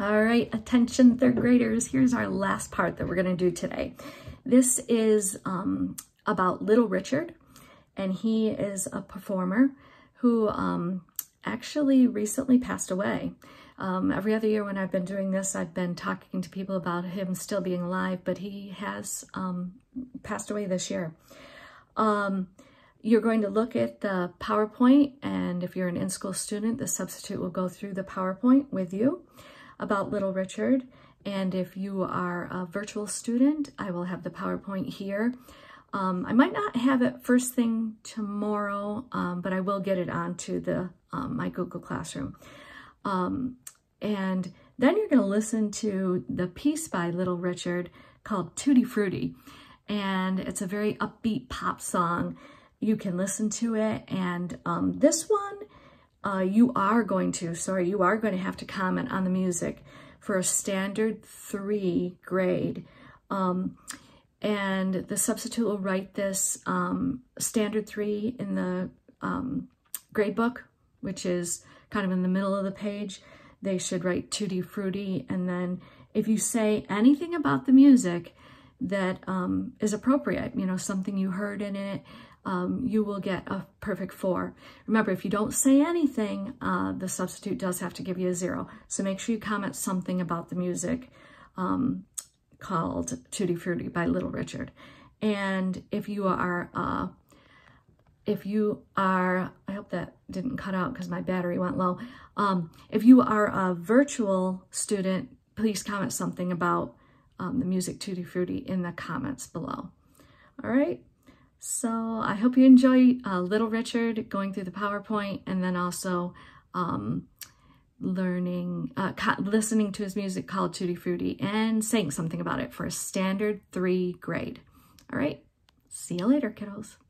All right, attention third graders. Here's our last part that we're gonna do today. This is um, about Little Richard, and he is a performer who um, actually recently passed away. Um, every other year when I've been doing this, I've been talking to people about him still being alive, but he has um, passed away this year. Um, you're going to look at the PowerPoint, and if you're an in-school student, the substitute will go through the PowerPoint with you about Little Richard. And if you are a virtual student, I will have the PowerPoint here. Um, I might not have it first thing tomorrow, um, but I will get it onto the um, my Google Classroom. Um, and then you're going to listen to the piece by Little Richard called Tutti Frutti. And it's a very upbeat pop song. You can listen to it. And um, this one uh, you are going to, sorry, you are going to have to comment on the music for a standard three grade. Um, and the substitute will write this um, standard three in the um, grade book, which is kind of in the middle of the page. They should write tutti frutti. And then if you say anything about the music, that um, is appropriate, you know, something you heard in it, um, you will get a perfect four. Remember, if you don't say anything, uh, the substitute does have to give you a zero. So make sure you comment something about the music um, called Tutti Frutti by Little Richard. And if you are, uh, if you are, I hope that didn't cut out because my battery went low. Um, if you are a virtual student, please comment something about um, the music Tutti Frutti in the comments below. All right, so I hope you enjoy uh, Little Richard going through the PowerPoint and then also um, learning, uh, listening to his music called Tutti Frutti and saying something about it for a standard three grade. All right, see you later, kiddos.